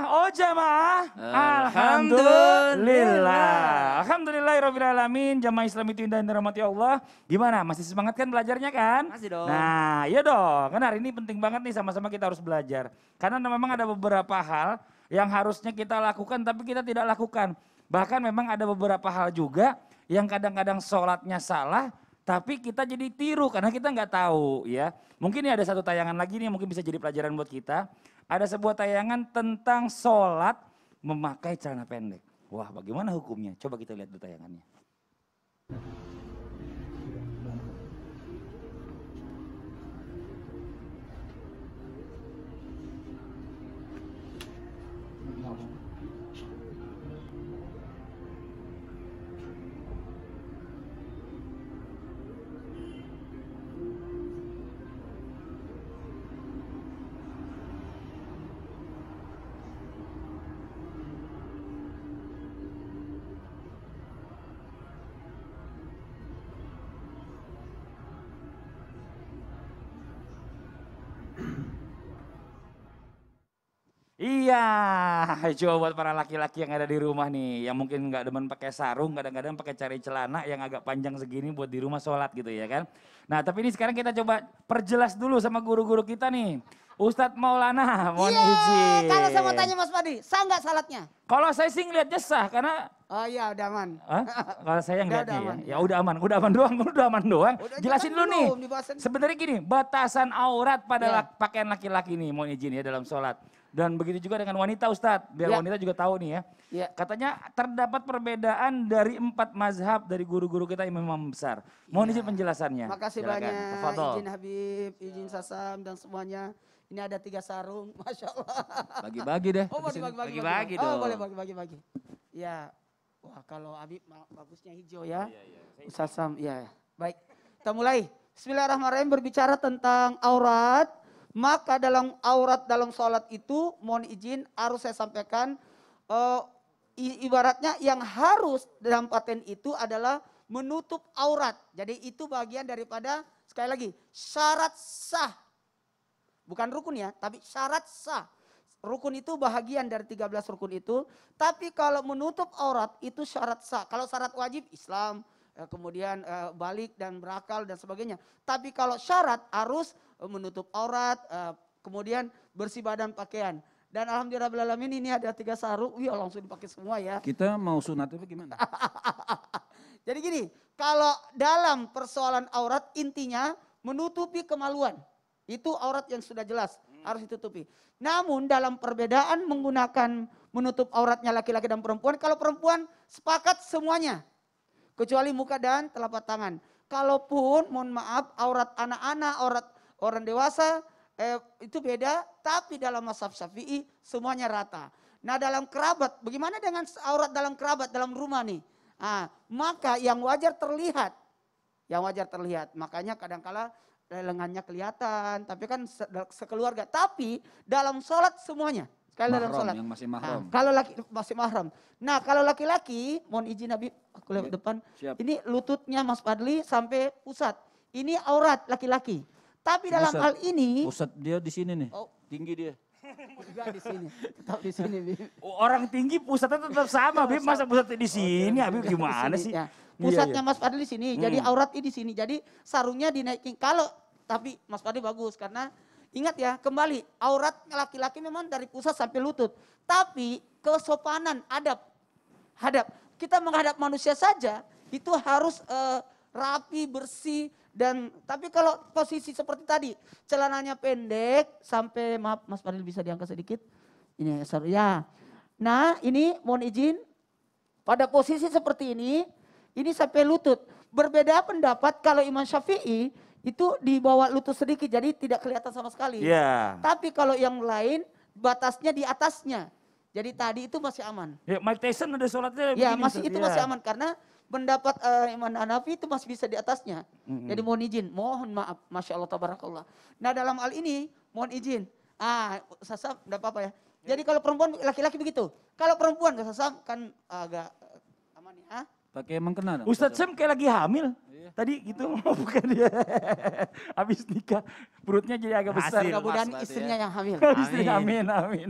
jamaah, oh jamaah. Alhamdulillah. Alhamdulillah Rabbil Alamin. Jamaah Islam itu indah dan Allah. Gimana? Masih semangat kan belajarnya kan? Masih dong. Nah iya dong. Karena hari ini penting banget nih sama-sama kita harus belajar. Karena memang ada beberapa hal yang harusnya kita lakukan tapi kita tidak lakukan. Bahkan memang ada beberapa hal juga yang kadang-kadang sholatnya salah tapi kita jadi tiru karena kita nggak tahu ya. Mungkin ini ada satu tayangan lagi nih mungkin bisa jadi pelajaran buat kita ada sebuah tayangan tentang sholat memakai celana pendek. Wah bagaimana hukumnya? Coba kita lihat di tayangannya. Iya, coba buat para laki-laki yang ada di rumah nih, yang mungkin nggak demen pakai sarung, kadang-kadang pakai cari celana yang agak panjang segini buat di rumah sholat gitu ya kan. Nah, tapi ini sekarang kita coba perjelas dulu sama guru-guru kita nih. Ustadz Maulana, mohon yeah, izin. Kalau saya mau tanya Mas Padi, sah nggak salatnya? Kalau saya sih ngeliatnya sah, karena... Oh iya, udah aman. Hah? Kalau saya ngeliatnya ya, ya udah aman, udah aman doang, udah aman doang. Udah, Jelasin dulu nih, sebenarnya gini, batasan aurat pada yeah. pakaian laki-laki nih, mohon izin ya dalam sholat dan begitu juga dengan wanita Ustadz, biar ya. wanita juga tahu nih ya. ya. Katanya terdapat perbedaan dari empat mazhab dari guru-guru kita yang memang besar. Mohon ya. izin penjelasannya. Makasih Silakan. banyak, Tafadol. izin Habib, izin Sasam dan semuanya. Ini ada tiga sarung, Masya Allah. Bagi-bagi deh. Oh, bagi-bagi. Oh, boleh bagi-bagi. Ya, wah kalau Habib bagusnya hijau ya. ya, ya, ya. Sasam, ya. Baik, kita mulai. Bismillahirrahmanirrahim berbicara tentang aurat maka dalam aurat dalam sholat itu, mohon izin harus saya sampaikan, uh, ibaratnya yang harus dalam paten itu adalah menutup aurat. Jadi itu bagian daripada, sekali lagi, syarat sah. Bukan rukun ya, tapi syarat sah. Rukun itu bahagian dari 13 rukun itu. Tapi kalau menutup aurat itu syarat sah. Kalau syarat wajib Islam, Eh, kemudian eh, balik dan berakal dan sebagainya. Tapi kalau syarat harus eh, menutup aurat, kemudian bersih badan pakaian. Dan alhamdulillah ini ada tiga sarung, wih langsung dipakai semua ya. Kita mau sunat itu gimana? Jadi gini, kalau dalam persoalan aurat intinya menutupi kemaluan. Itu aurat yang sudah jelas hmm. harus ditutupi. Namun dalam perbedaan menggunakan menutup auratnya laki-laki dan perempuan, kalau perempuan sepakat semuanya kecuali muka dan telapak tangan. Kalaupun mohon maaf aurat anak-anak, aurat orang dewasa eh, itu beda, tapi dalam masab Syafi'i semuanya rata. Nah, dalam kerabat, bagaimana dengan aurat dalam kerabat dalam rumah nih? Ah, maka yang wajar terlihat. Yang wajar terlihat. Makanya kadangkala eh, lengannya kelihatan, tapi kan sekeluarga. Tapi dalam sholat semuanya. Kalau dalam sholat. Yang masih ah, mahram. Nah, kalau laki masih mahram. Nah kalau laki-laki, mohon izin Nabi, aku lewat iya, depan. Siap. Ini lututnya Mas Fadli sampai pusat. Ini aurat laki-laki. Tapi pusat. dalam hal ini. Pusat dia di sini nih. Oh. Tinggi dia. Tetap di sini, tetap di sini. Bim. Oh, orang tinggi pusatnya tetap sama, Bib. Masa pusatnya di oh, sini, Habib gimana sih? Ya. Pusatnya iya, iya. Mas Fadli di sini, hmm. jadi aurat ini di sini. Jadi sarungnya dinaikin. Kalau tapi Mas Fadli bagus karena Ingat ya, kembali aurat laki-laki memang dari pusat sampai lutut. Tapi kesopanan, adab, hadap. Kita menghadap manusia saja itu harus uh, rapi, bersih dan tapi kalau posisi seperti tadi, celananya pendek sampai maaf Mas Fadil bisa diangkat sedikit. Ini ya. Nah, ini mohon izin pada posisi seperti ini, ini sampai lutut. Berbeda pendapat kalau Imam Syafi'i itu dibawa lutut sedikit jadi tidak kelihatan sama sekali. Yeah. Tapi kalau yang lain batasnya di atasnya. Jadi tadi itu masih aman. Ya, Mike Tyson ada sholatnya ya, Iya, Masih, itu yeah. masih aman karena pendapat uh, eh, Iman Hanafi itu masih bisa di atasnya. Mm-hmm. Jadi mohon izin, mohon maaf. Masya Allah, tabarakallah. Nah dalam hal ini mohon izin. Ah, sasab, enggak apa-apa ya. Jadi kalau perempuan, laki-laki begitu. Kalau perempuan, sasab kan agak eh, aman ya. Pakai mengkena. Ustadz sam kayak lagi hamil. Iya. Tadi gitu oh. bukan dia. Habis nikah perutnya jadi agak besar. mudah istrinya ya. yang hamil. Amin. Istri amin, amin.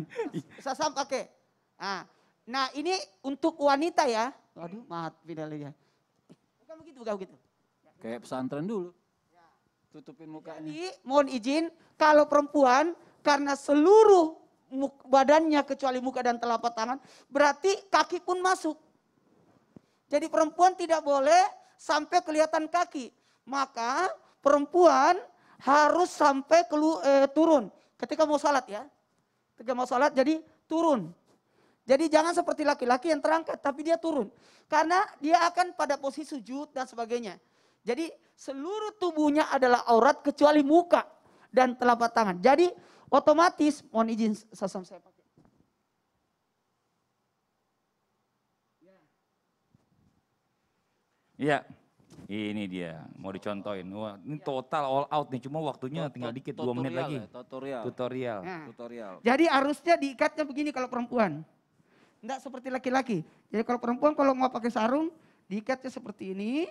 Ustadz Sam pakai. Nah, nah ini untuk wanita ya. Aduh maaf finalnya. Bukan begitu, bukan begitu. Kayak pesantren dulu. Ya. Tutupin mukanya. Jadi mohon izin kalau perempuan karena seluruh badannya kecuali muka dan telapak tangan berarti kaki pun masuk. Jadi perempuan tidak boleh sampai kelihatan kaki. Maka perempuan harus sampai kelu, eh, turun ketika mau salat ya. Ketika mau salat jadi turun. Jadi jangan seperti laki-laki yang terangkat tapi dia turun. Karena dia akan pada posisi sujud dan sebagainya. Jadi seluruh tubuhnya adalah aurat kecuali muka dan telapak tangan. Jadi otomatis mohon izin sasam saya. Iya. Ini dia, mau dicontohin. Wah, ini iya. total all out nih, cuma waktunya tinggal dikit, dua menit lagi. Ya, tutorial. Tutorial. Nah, tutorial. Jadi arusnya diikatnya begini kalau perempuan. Enggak seperti laki-laki. Jadi kalau perempuan kalau mau pakai sarung, diikatnya seperti ini.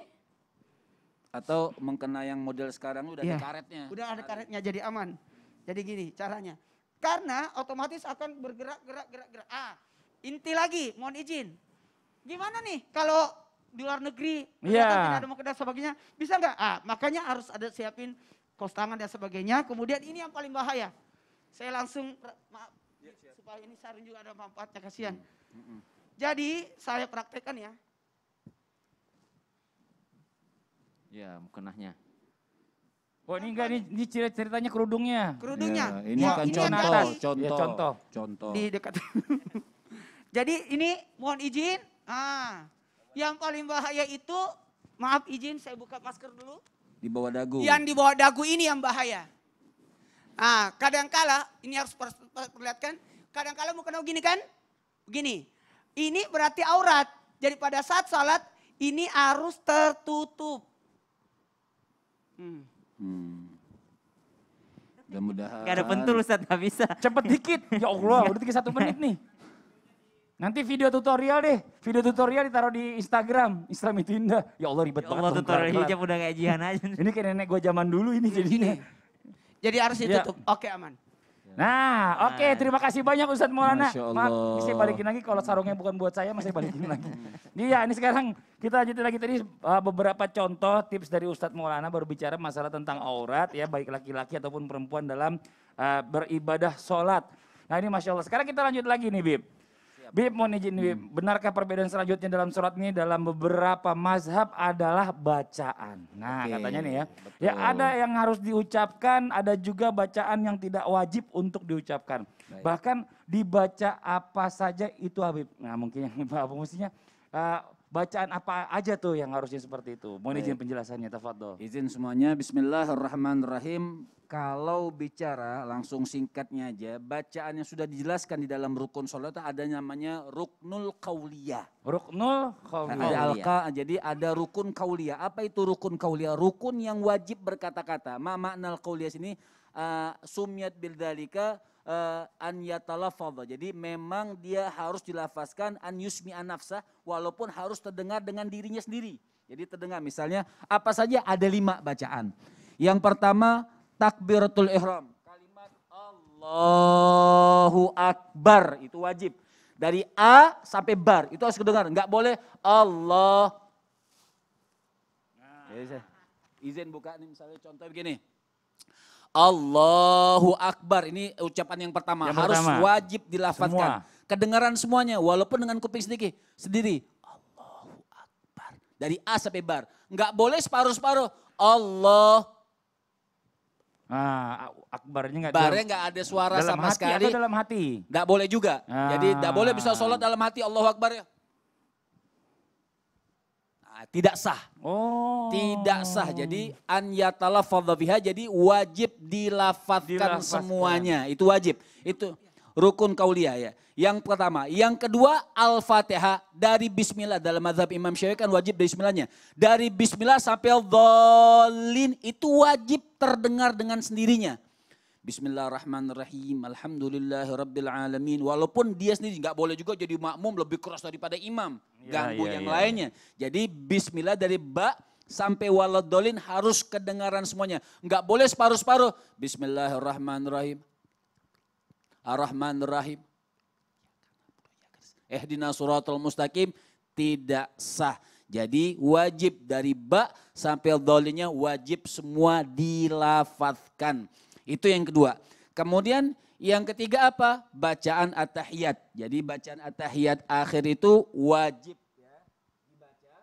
Atau mengkena yang model sekarang udah ya. ada karetnya. Udah ada karetnya jadi aman. Jadi gini caranya. Karena otomatis akan bergerak, gerak, gerak, gerak. Ah, inti lagi, mohon izin. Gimana nih kalau di luar negeri, yeah. Iya. tidak mau dan sebagainya, bisa nggak? Ah, makanya harus ada siapin kos tangan dan sebagainya. Kemudian ini yang paling bahaya. Saya langsung maaf ya, supaya ini saring juga ada manfaatnya kasihan. Mm -hmm. Jadi saya praktekkan ya. Ya, mukenahnya. Oh ini enggak ini cerita ceritanya kerudungnya. Kerudungnya. Ya, ini ya, kan ini contoh, contoh, ya, contoh, contoh. Di dekat. Jadi ini mohon izin. Ah, yang paling bahaya itu, maaf izin saya buka masker dulu. Di bawah dagu. Yang di bawah dagu ini yang bahaya. Ah, kadang-kala ini harus perlihatkan. Kadangkala mau kenal gini kan? Begini. Ini berarti aurat. Jadi pada saat salat ini harus tertutup. Hmm. hmm. Mudah-mudahan. ada pentul Ustaz, gak bisa. Cepet dikit. Ya Allah, udah tiga satu menit nih. Nanti video tutorial deh, video tutorial ditaruh di Instagram. Instagram itu indah. Ya Allah ribet ya Allah, banget. tutorial udah kayak jihan aja. ini kayak nenek gue zaman dulu ini jadinya. Jadi harus iya. ditutup. Ya. Oke aman. Nah, oke okay, nah. terima kasih banyak Ustadz Maulana. Maaf, saya balikin lagi kalau sarungnya bukan buat saya, masih balikin lagi. Iya, ini sekarang kita lanjutin lagi tadi uh, beberapa contoh tips dari Ustadz Maulana baru bicara masalah tentang aurat ya, baik laki-laki ataupun perempuan dalam uh, beribadah sholat. Nah ini Masya Allah, sekarang kita lanjut lagi nih Bib. Bib mohon izin Bib, hmm. benarkah perbedaan selanjutnya dalam surat ini dalam beberapa mazhab adalah bacaan. Nah, okay. katanya nih ya. Betul. Ya ada yang harus diucapkan, ada juga bacaan yang tidak wajib untuk diucapkan. Baik. Bahkan dibaca apa saja itu Habib. Nah, mungkin yang Bapak mestinya uh, bacaan apa aja tuh yang harusnya seperti itu. Mohon izin penjelasannya, Tafadol. Izin semuanya, bismillahirrahmanirrahim kalau bicara langsung singkatnya aja, bacaan yang sudah dijelaskan di dalam rukun sholat ada namanya ruknul kauliyah. Ruknul kauliyah. alka, jadi ada rukun kauliyah. Apa itu rukun kauliyah? Rukun yang wajib berkata-kata. Ma makna kauliyah sini uh, eh, sumyat bil dalika uh, eh, an yatalafadha. Jadi memang dia harus dilafazkan an yusmi anafsah walaupun harus terdengar dengan dirinya sendiri. Jadi terdengar misalnya apa saja ada lima bacaan. Yang pertama takbiratul ihram. Kalimat Allahu Akbar itu wajib. Dari A sampai bar itu harus kedengar. Enggak boleh Allah. Nah. Ya, Izin buka nih misalnya contoh begini. Allahu Akbar ini ucapan yang pertama yang harus pertama. wajib dilafatkan. Semua. Kedengaran semuanya walaupun dengan kuping sedikit sendiri. Allahu Akbar dari A sampai bar. Enggak boleh separuh-separuh. Allah Nah, akbarnya nggak. Barnya nggak ada suara dalam sama hati sekali. Atau dalam hati. Nggak boleh juga. Nah. Jadi nggak boleh bisa sholat dalam hati Allah Akbar. Nah, tidak sah. Oh. Tidak sah. Jadi an yatalafadha jadi wajib dilafatkan semuanya. Itu wajib. Itu rukun kaulia ya. Yang pertama, yang kedua Al-Fatihah dari bismillah dalam mazhab Imam Syafi'i kan wajib dari bismillahnya. Dari bismillah sampai dhalin itu wajib terdengar dengan sendirinya. Bismillahirrahmanirrahim. Alhamdulillahirrabbilalamin. Walaupun dia sendiri nggak boleh juga jadi makmum lebih keras daripada imam. Ya, ganggu ya, yang ya. lainnya. Jadi bismillah dari ba sampai waladolin harus kedengaran semuanya. Nggak boleh separuh-separuh. Bismillahirrahmanirrahim. Ar-Rahman ar Rahim. Ehdina suratul mustaqim tidak sah. Jadi wajib dari ba sampai dolinya wajib semua dilafatkan. Itu yang kedua. Kemudian yang ketiga apa? Bacaan at-tahiyat. Jadi bacaan at-tahiyat akhir itu wajib ya, dibaca.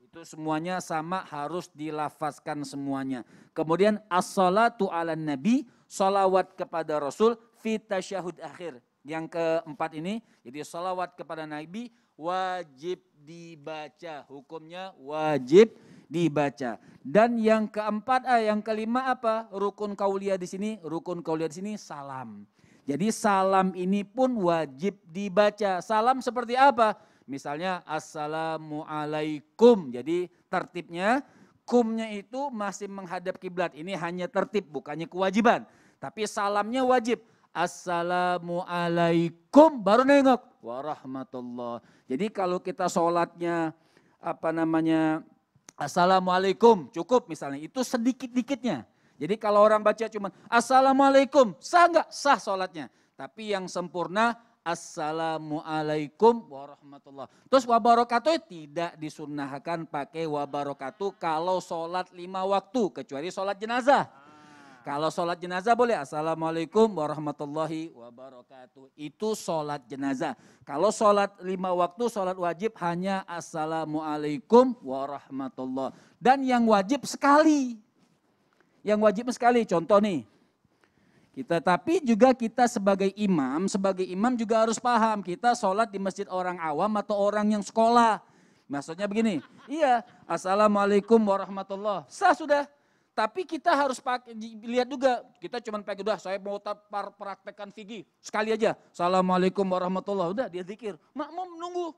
Itu semuanya sama harus dilafazkan semuanya. Kemudian as-salatu ala nabi, salawat kepada rasul fit tasyahud akhir. Yang keempat ini, jadi salawat kepada Nabi wajib dibaca. Hukumnya wajib dibaca. Dan yang keempat, ah, yang kelima apa? Rukun kaulia di sini, rukun kaulia di sini salam. Jadi salam ini pun wajib dibaca. Salam seperti apa? Misalnya assalamualaikum. Jadi tertibnya kumnya itu masih menghadap kiblat. Ini hanya tertib, bukannya kewajiban. Tapi salamnya wajib. Assalamualaikum baru nengok warahmatullah. Jadi kalau kita sholatnya apa namanya Assalamualaikum cukup misalnya itu sedikit-dikitnya. Jadi kalau orang baca cuma Assalamualaikum sah nggak sah sholatnya. Tapi yang sempurna Assalamualaikum warahmatullah. Terus wabarakatuh tidak disunnahkan pakai wabarakatuh kalau sholat lima waktu kecuali sholat jenazah. Kalau sholat jenazah boleh. Assalamualaikum warahmatullahi wabarakatuh. Itu sholat jenazah. Kalau sholat lima waktu, sholat wajib hanya Assalamualaikum warahmatullahi Dan yang wajib sekali. Yang wajib sekali, contoh nih. Kita tapi juga kita sebagai imam, sebagai imam juga harus paham kita sholat di masjid orang awam atau orang yang sekolah. Maksudnya begini, iya, assalamualaikum warahmatullah. Sah sudah, tapi kita harus pakai, lihat juga, kita cuma pakai udah saya mau praktekkan fikih sekali aja. Assalamualaikum warahmatullahi udah dia zikir. Makmum nunggu.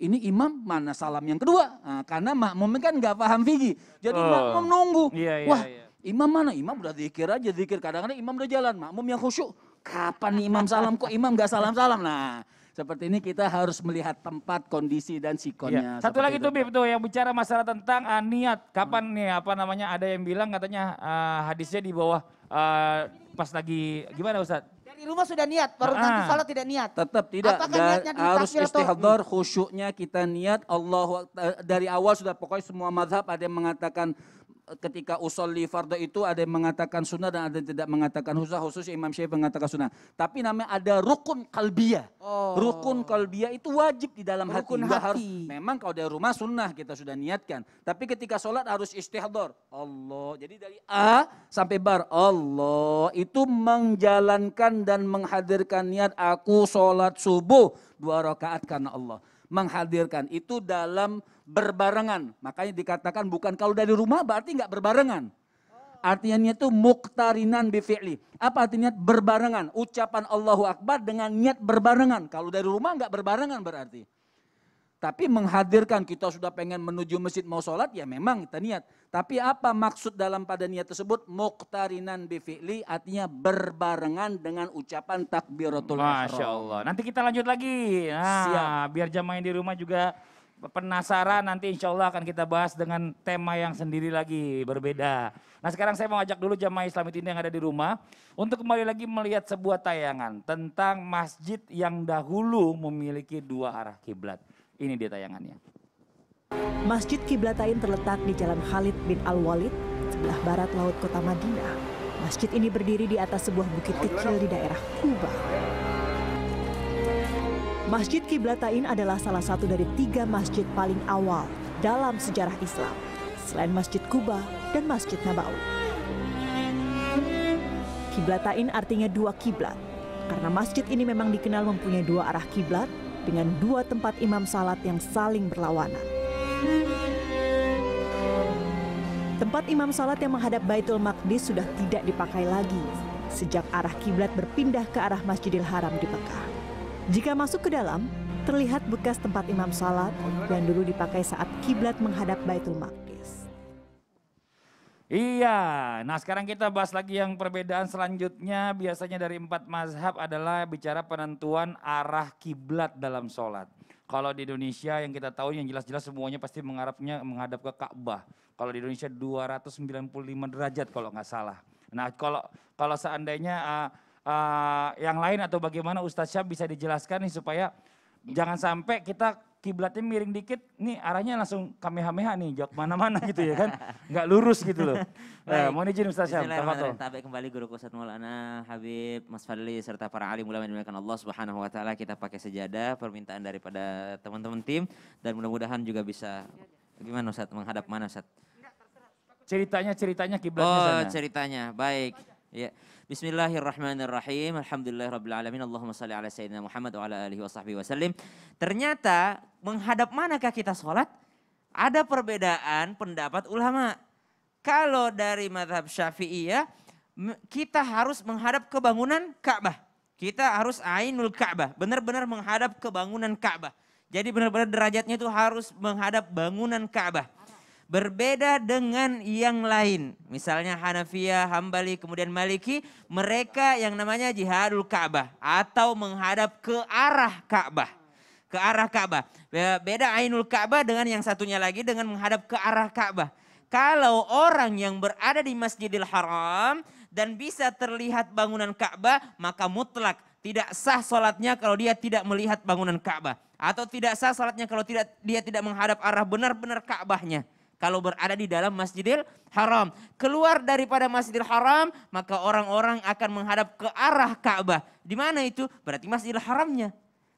Ini imam mana salam yang kedua? Nah, karena makmum kan nggak paham fikih. Jadi oh. makmum nunggu. Iya, iya, Wah, iya. imam mana? Imam udah zikir aja zikir. Kadang-kadang imam udah jalan, makmum yang khusyuk. Kapan nih imam salam kok imam nggak salam-salam? Nah, seperti ini kita harus melihat tempat, kondisi dan sikonnya. Ya. Satu lagi itu Bib tuh yang bicara masalah tentang uh, niat. Kapan hmm. nih apa namanya ada yang bilang katanya uh, hadisnya di bawah uh, pas lagi gimana ustad? Dari rumah sudah niat, baru nanti sholat tidak niat. Tetap tidak. Apakah da, niatnya harus istighfar, khusyuknya kita niat. Allah eh, dari awal sudah pokoknya semua madhab ada yang mengatakan ketika usolli fardu itu ada yang mengatakan sunnah dan ada yang tidak mengatakan khusus khusus Imam Syafi'i mengatakan sunnah tapi namanya ada rukun kalbia oh. rukun kalbia itu wajib di dalam rukun hati, hati. Harus, memang kalau dari rumah sunnah kita sudah niatkan tapi ketika sholat harus istihdor Allah jadi dari A sampai bar Allah itu menjalankan dan menghadirkan niat aku sholat subuh dua rakaat karena Allah menghadirkan. Itu dalam berbarengan. Makanya dikatakan bukan kalau dari rumah berarti nggak berbarengan. Artinya itu muktarinan bifi'li. Apa artinya berbarengan? Ucapan Allahu Akbar dengan niat berbarengan. Kalau dari rumah nggak berbarengan berarti. Tapi menghadirkan kita sudah pengen menuju masjid mau sholat ya memang kita niat. Tapi apa maksud dalam pada niat tersebut? Muktarinan bifi'li artinya berbarengan dengan ucapan takbiratul Masya Allah. Nanti kita lanjut lagi. Nah, Siap. Biar jamaah di rumah juga penasaran nanti insya Allah akan kita bahas dengan tema yang sendiri lagi berbeda. Nah sekarang saya mau ajak dulu jamaah Islam ini yang ada di rumah untuk kembali lagi melihat sebuah tayangan tentang masjid yang dahulu memiliki dua arah kiblat. Ini dia tayangannya. Masjid Kiblatain terletak di Jalan Khalid bin Al-Walid, sebelah barat laut kota Madinah. Masjid ini berdiri di atas sebuah bukit kecil di daerah Kuba. Masjid Kiblatain adalah salah satu dari tiga masjid paling awal dalam sejarah Islam, selain Masjid Kuba dan Masjid Nabawi. Kiblatain artinya dua kiblat, karena masjid ini memang dikenal mempunyai dua arah kiblat, dengan dua tempat imam salat yang saling berlawanan. Tempat imam salat yang menghadap Baitul Maqdis sudah tidak dipakai lagi sejak arah kiblat berpindah ke arah Masjidil Haram di Mekah. Jika masuk ke dalam, terlihat bekas tempat imam salat yang dulu dipakai saat kiblat menghadap Baitul Maqdis. Iya, nah sekarang kita bahas lagi yang perbedaan selanjutnya biasanya dari empat mazhab adalah bicara penentuan arah kiblat dalam sholat. Kalau di Indonesia yang kita tahu yang jelas-jelas semuanya pasti mengharapnya menghadap ke Ka'bah. Kalau di Indonesia 295 derajat kalau nggak salah. Nah kalau kalau seandainya uh, uh, yang lain atau bagaimana Ustaz Syah bisa dijelaskan nih supaya jangan sampai kita kiblatnya miring dikit, nih arahnya langsung kamehameha nih, jok mana-mana gitu ya kan. Nggak lurus gitu loh. Eh, Baik. Nah, mohon izin Ustaz Syam. Sampai kembali guru Kusat Maulana Habib, Mas Fadli, serta para alim ulama yang Allah Subhanahu Wa Taala. Kita pakai sejadah permintaan daripada teman-teman tim dan mudah-mudahan juga bisa gimana Ustaz menghadap mana Ustaz? Ceritanya ceritanya kiblatnya Oh, sana. ceritanya. Baik. Ya. Yeah. Bismillahirrahmanirrahim. Alhamdulillahirrahmanirrahim. Allahumma salli ala Sayyidina Muhammad wa ala alihi wa sahbihi sallim. Ternyata menghadap manakah kita sholat? Ada perbedaan pendapat ulama. Kalau dari madhab syafi'iyah, kita harus menghadap ke bangunan Ka'bah. Kita harus ainul Ka'bah, benar-benar menghadap ke bangunan Ka'bah. Jadi benar-benar derajatnya itu harus menghadap bangunan Ka'bah berbeda dengan yang lain. Misalnya Hanafiya, Hambali, kemudian Maliki, mereka yang namanya jihadul Ka'bah atau menghadap ke arah Ka'bah. Ke arah Ka'bah. Beda Ainul Ka'bah dengan yang satunya lagi dengan menghadap ke arah Ka'bah. Kalau orang yang berada di Masjidil Haram dan bisa terlihat bangunan Ka'bah, maka mutlak tidak sah sholatnya kalau dia tidak melihat bangunan Ka'bah. Atau tidak sah sholatnya kalau tidak dia tidak menghadap arah benar-benar Ka'bahnya kalau berada di dalam Masjidil Haram. Keluar daripada Masjidil Haram, maka orang-orang akan menghadap ke arah Ka'bah. Di mana itu? Berarti Masjidil Haramnya.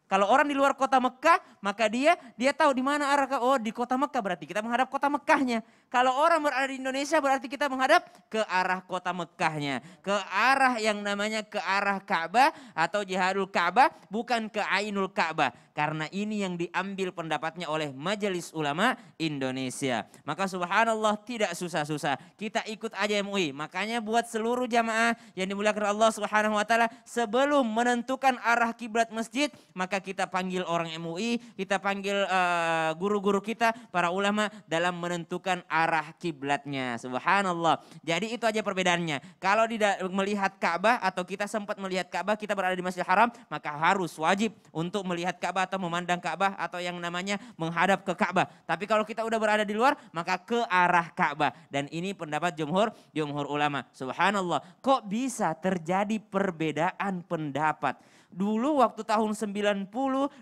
Kalau orang di luar kota Mekah, maka dia dia tahu di mana arah ke oh di kota Mekah berarti kita menghadap kota Mekahnya. Kalau orang berada di Indonesia berarti kita menghadap ke arah kota Mekahnya, ke arah yang namanya ke arah Ka'bah atau Jihadul Ka'bah, bukan ke Ainul Ka'bah. Karena ini yang diambil pendapatnya oleh Majelis Ulama Indonesia. Maka subhanallah tidak susah-susah. Kita ikut aja MUI. Makanya buat seluruh jamaah yang dimuliakan Allah Subhanahu wa taala sebelum menentukan arah kiblat masjid, maka maka kita panggil orang MUI, kita panggil eh, guru-guru uh, kita, para ulama dalam menentukan arah kiblatnya. Subhanallah. Jadi itu aja perbedaannya. Kalau tidak melihat Ka'bah atau kita sempat melihat Ka'bah, kita berada di masjid Haram, maka harus wajib untuk melihat Ka'bah atau memandang Ka'bah atau yang namanya menghadap ke Ka'bah. Tapi kalau kita udah berada di luar, maka ke arah Ka'bah. Dan ini pendapat jumhur jumhur ulama. Subhanallah. Kok bisa terjadi perbedaan pendapat? dulu waktu tahun 90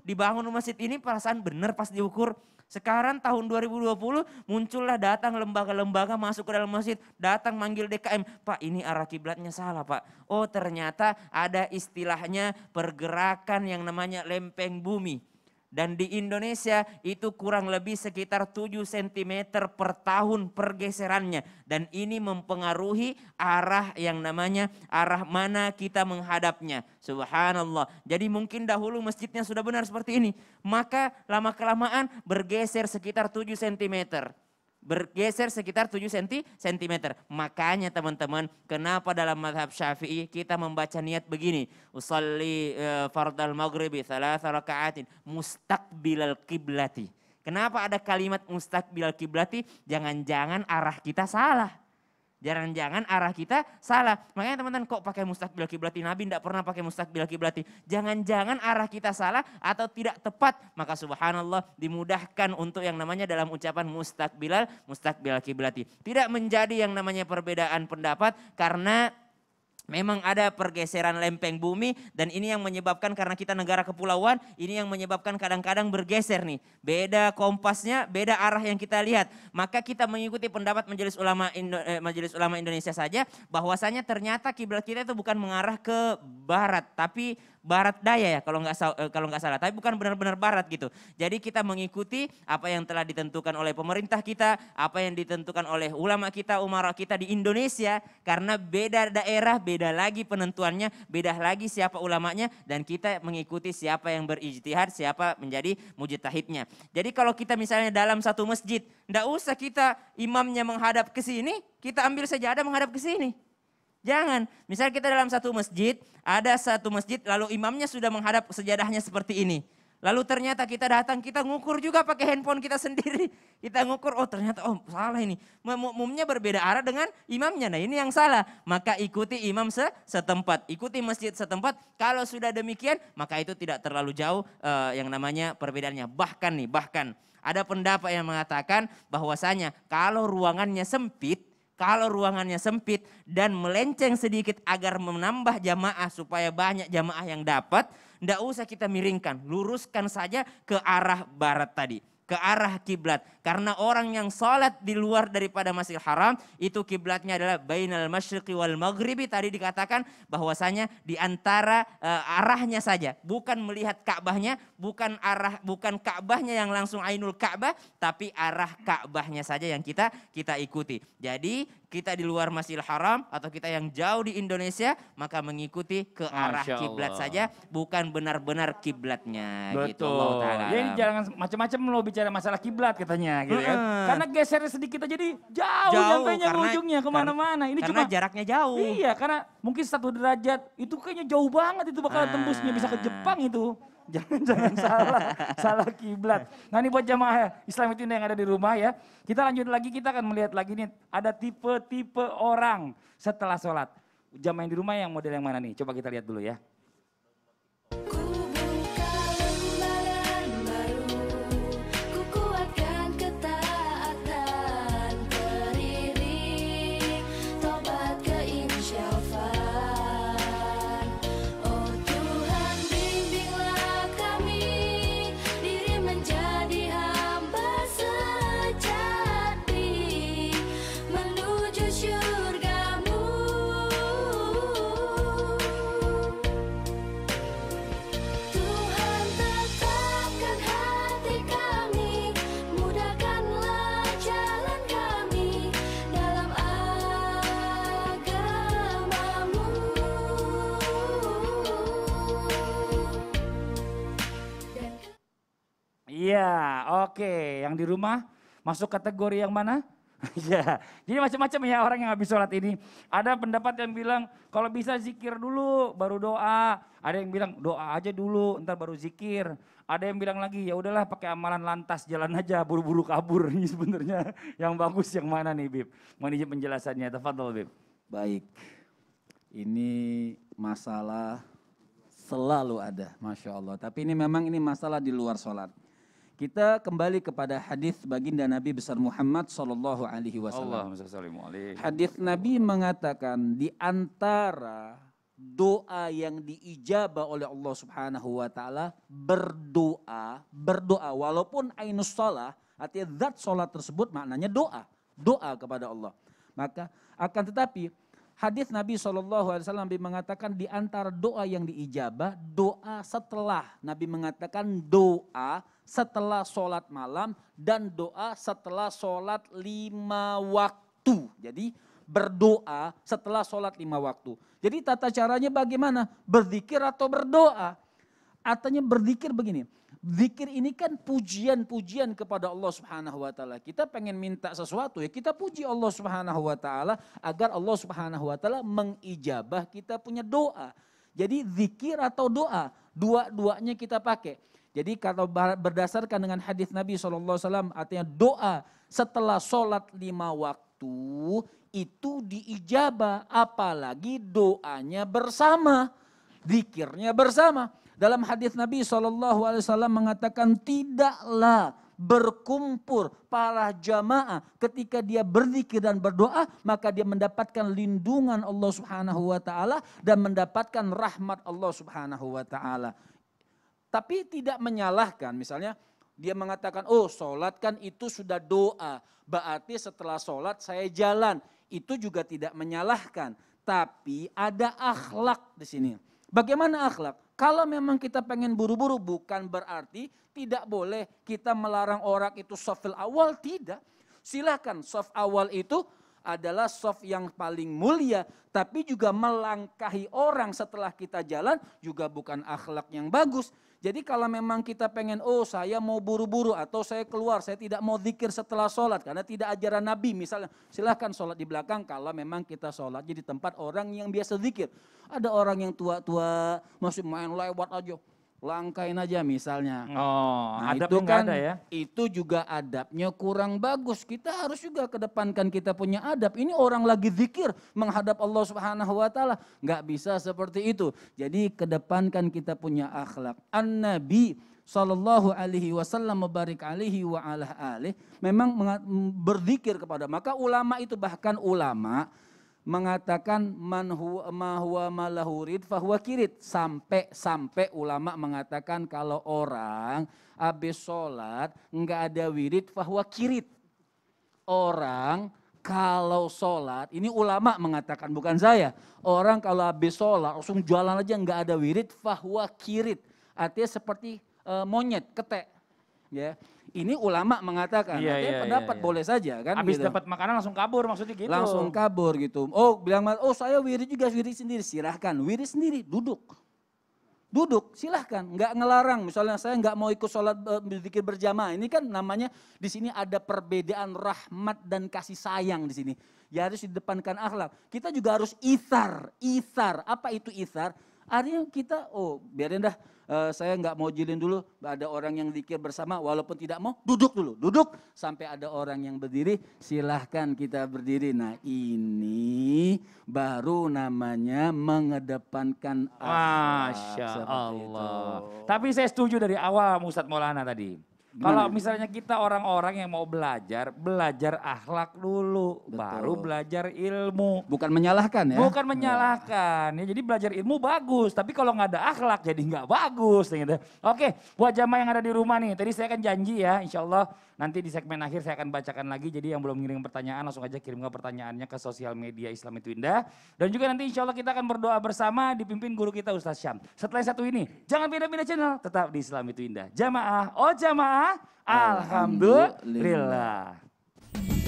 dibangun masjid ini perasaan benar pas diukur. Sekarang tahun 2020 muncullah datang lembaga-lembaga masuk ke dalam masjid, datang manggil DKM, "Pak, ini arah kiblatnya salah, Pak." Oh, ternyata ada istilahnya pergerakan yang namanya lempeng bumi. Dan di Indonesia itu kurang lebih sekitar 7 cm per tahun pergeserannya. Dan ini mempengaruhi arah yang namanya arah mana kita menghadapnya. Subhanallah. Jadi mungkin dahulu masjidnya sudah benar seperti ini. Maka lama-kelamaan bergeser sekitar 7 cm bergeser sekitar 7 sentimeter Makanya teman-teman, kenapa dalam madhab syafi'i kita membaca niat begini. Usalli uh, fardal maghribi thalatha raka'atin mustaqbilal kiblati. Kenapa ada kalimat mustaqbilal kiblati? Jangan-jangan arah kita salah Jangan-jangan arah kita salah. Makanya teman-teman kok pakai mustakbil kiblati Nabi tidak pernah pakai mustakbil kiblati. Jangan-jangan arah kita salah atau tidak tepat. Maka subhanallah dimudahkan untuk yang namanya dalam ucapan mustakbilal, mustakbil kiblati. Tidak menjadi yang namanya perbedaan pendapat karena Memang ada pergeseran lempeng bumi dan ini yang menyebabkan karena kita negara kepulauan, ini yang menyebabkan kadang-kadang bergeser nih. Beda kompasnya, beda arah yang kita lihat. Maka kita mengikuti pendapat Majelis Ulama Indo, eh, Majelis Ulama Indonesia saja bahwasanya ternyata kiblat kita itu bukan mengarah ke barat, tapi barat daya ya kalau nggak eh, kalau nggak salah, tapi bukan benar-benar barat gitu. Jadi kita mengikuti apa yang telah ditentukan oleh pemerintah kita, apa yang ditentukan oleh ulama kita, umara kita di Indonesia karena beda daerah, beda lagi penentuannya, beda lagi siapa ulamanya dan kita mengikuti siapa yang berijtihad, siapa menjadi mujtahidnya. Jadi kalau kita misalnya dalam satu masjid, ndak usah kita imamnya menghadap ke sini, kita ambil saja ada menghadap ke sini. Jangan. Misal kita dalam satu masjid, ada satu masjid lalu imamnya sudah menghadap sejadahnya seperti ini. Lalu ternyata kita datang, kita ngukur juga pakai handphone kita sendiri. Kita ngukur, oh ternyata oh salah ini. Makmumnya berbeda arah dengan imamnya. Nah ini yang salah. Maka ikuti imam se setempat. Ikuti masjid setempat. Kalau sudah demikian, maka itu tidak terlalu jauh eh, yang namanya perbedaannya. Bahkan nih, bahkan. Ada pendapat yang mengatakan bahwasanya kalau ruangannya sempit, kalau ruangannya sempit dan melenceng sedikit agar menambah jamaah supaya banyak jamaah yang dapat, tidak usah kita miringkan, luruskan saja ke arah barat tadi ke arah kiblat. Karena orang yang sholat di luar daripada Masjidil Haram itu kiblatnya adalah bainal masyriqi wal maghribi. Tadi dikatakan bahwasanya di antara uh, arahnya saja, bukan melihat Ka'bahnya, bukan arah bukan Ka'bahnya yang langsung Ainul Ka'bah, tapi arah Ka'bahnya saja yang kita kita ikuti. Jadi kita di luar Masjidil Haram atau kita yang jauh di Indonesia maka mengikuti ke arah kiblat saja bukan benar-benar kiblatnya gitu. Betul. gitu Jadi ya, jangan macam-macam lo bicara masalah kiblat katanya gitu hmm. kan. Karena geser sedikit aja jadi jauh, jauh nyampainya ke ujungnya kemana mana Ini karena cuma jaraknya jauh. Iya, karena mungkin satu derajat itu kayaknya jauh banget itu bakal hmm. tembusnya bisa ke Jepang itu. Jangan jangan salah, salah kiblat. Nah ini buat jamaah Islam itu yang ada di rumah ya. Kita lanjut lagi, kita akan melihat lagi nih ada tipe-tipe orang setelah sholat. Jamaah yang di rumah yang model yang mana nih? Coba kita lihat dulu ya. Iya, oke. Okay. Yang di rumah masuk kategori yang mana? Iya. Jadi macam-macam ya orang yang habis sholat ini. Ada pendapat yang bilang kalau bisa zikir dulu baru doa. Ada yang bilang doa aja dulu ntar baru zikir. Ada yang bilang lagi ya udahlah pakai amalan lantas jalan aja buru-buru kabur ini sebenarnya yang bagus yang mana nih Bib? Mau penjelasannya, tafadhol Bib. Baik. Ini masalah selalu ada, masya Allah. Tapi ini memang ini masalah di luar sholat. Kita kembali kepada hadis baginda Nabi besar Muhammad Sallallahu Alaihi Wasallam. Hadis Nabi mengatakan di antara doa yang diijabah oleh Allah Subhanahu Wa Taala berdoa berdoa walaupun ainus salah artinya zat salat tersebut maknanya doa doa kepada Allah. Maka akan tetapi Hadis Nabi SAW Nabi mengatakan di antara doa yang diijabah, doa setelah. Nabi mengatakan doa setelah sholat malam dan doa setelah sholat lima waktu. Jadi berdoa setelah sholat lima waktu. Jadi tata caranya bagaimana? Berzikir atau berdoa? Artinya berzikir begini Zikir ini kan pujian-pujian kepada Allah Subhanahu wa taala. Kita pengen minta sesuatu ya, kita puji Allah Subhanahu wa taala agar Allah Subhanahu wa taala mengijabah kita punya doa. Jadi zikir atau doa, dua-duanya kita pakai. Jadi kalau berdasarkan dengan hadis Nabi SAW, artinya doa setelah sholat lima waktu itu diijabah. Apalagi doanya bersama, zikirnya bersama. Dalam hadis Nabi SAW mengatakan tidaklah berkumpul para jamaah ketika dia berzikir dan berdoa maka dia mendapatkan lindungan Allah Subhanahu wa taala dan mendapatkan rahmat Allah Subhanahu wa taala. Tapi tidak menyalahkan misalnya dia mengatakan oh solat kan itu sudah doa berarti setelah solat saya jalan itu juga tidak menyalahkan tapi ada akhlak di sini. Bagaimana akhlak? Kalau memang kita pengen buru-buru bukan berarti tidak boleh kita melarang orang itu sofil awal, tidak. silahkan soft awal itu adalah soft yang paling mulia, tapi juga melangkahi orang setelah kita jalan juga bukan akhlak yang bagus. Jadi kalau memang kita pengen, oh saya mau buru-buru atau saya keluar, saya tidak mau zikir setelah sholat karena tidak ajaran Nabi misalnya. Silahkan sholat di belakang kalau memang kita sholat jadi tempat orang yang biasa zikir. Ada orang yang tua-tua masih main lewat aja langkain aja misalnya. Hmm. Oh, nah, itu kan ada ya. Itu juga adabnya kurang bagus. Kita harus juga kedepankan kita punya adab. Ini orang lagi zikir menghadap Allah Subhanahu wa taala, nggak bisa seperti itu. Jadi kedepankan kita punya akhlak. An-Nabi sallallahu alaihi wasallam mubarik alaihi wa ala alih memang berzikir kepada maka ulama itu bahkan ulama mengatakan man huwa, ma huwa malahurid fahuwa kirit. Sampai-sampai ulama mengatakan kalau orang habis sholat nggak ada wirid fahuwa kirit. Orang kalau sholat, ini ulama mengatakan bukan saya. Orang kalau habis sholat langsung jualan aja nggak ada wirid fahuwa kirit. Artinya seperti uh, monyet, ketek. Ya. Ini ulama mengatakan, iya, iya, pendapat iya, iya. boleh saja kan. Abis gitu. dapat makanan langsung kabur maksudnya gitu. Langsung kabur gitu. Oh bilang, oh saya wiri juga wiri sendiri, silahkan wiri sendiri duduk. Duduk, silahkan. Nggak ngelarang. Misalnya saya nggak mau ikut sholat eh, berzikir berjamaah. Ini kan namanya di sini ada perbedaan rahmat dan kasih sayang di sini. Ya harus didepankan akhlak. Kita juga harus ithar. Ithar. Apa itu ithar? Artinya kita, oh biarin dah uh, saya nggak mau jilin dulu, ada orang yang dikir bersama, walaupun tidak mau, duduk dulu, duduk sampai ada orang yang berdiri, silahkan kita berdiri. Nah ini baru namanya mengedepankan akhlak. Masya Allah. Itu. Tapi saya setuju dari awal Ustadz Maulana tadi kalau ya? misalnya kita orang-orang yang mau belajar, belajar akhlak dulu, Betul. baru belajar ilmu. Bukan menyalahkan ya? Bukan menyalahkan. Ya, jadi belajar ilmu bagus, tapi kalau nggak ada akhlak jadi nggak bagus. Gitu. Oke, buat jamaah yang ada di rumah nih, tadi saya kan janji ya, insya Allah Nanti di segmen akhir saya akan bacakan lagi. Jadi yang belum ngirim pertanyaan langsung aja kirimkan pertanyaannya ke sosial media Islam itu Indah. Dan juga nanti insya Allah kita akan berdoa bersama dipimpin guru kita Ustaz Syam. Setelah satu ini, jangan pindah-pindah channel, tetap di Islam itu Indah. Jamaah, oh jamaah, Alhamdulillah. Alhamdulillah.